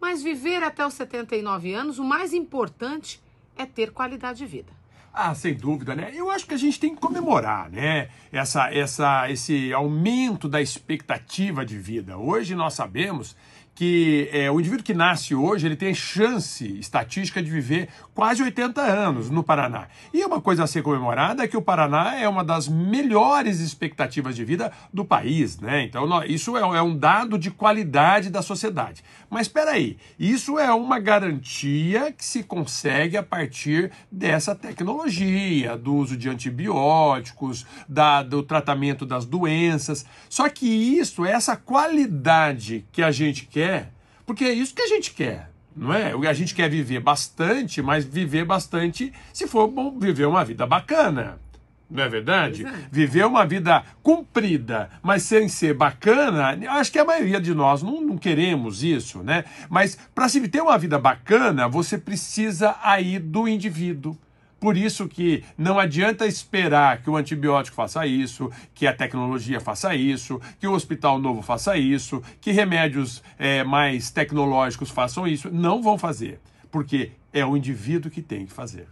Mas viver até os 79 anos, o mais importante é ter qualidade de vida. Ah, sem dúvida, né? Eu acho que a gente tem que comemorar, né? Essa, essa, esse aumento da expectativa de vida. Hoje nós sabemos que é, o indivíduo que nasce hoje ele tem chance estatística de viver quase 80 anos no Paraná. E uma coisa a ser comemorada é que o Paraná é uma das melhores expectativas de vida do país, né? Então isso é, é, um dado de qualidade da sociedade. Mas espera aí, isso é uma garantia que se consegue a partir dessa tecnologia do uso de antibióticos, da, do tratamento das doenças. Só que isso essa qualidade que a gente quer, porque é isso que a gente quer. Não é? A gente quer viver bastante, mas viver bastante se for bom, viver uma vida bacana. Não é verdade? Exato. Viver uma vida cumprida, mas sem ser bacana, acho que a maioria de nós não, não queremos isso, né? Mas para se ter uma vida bacana, você precisa aí do indivíduo. Por isso que não adianta esperar que o antibiótico faça isso, que a tecnologia faça isso, que o hospital novo faça isso, que remédios é, mais tecnológicos façam isso. Não vão fazer, porque é o indivíduo que tem que fazer.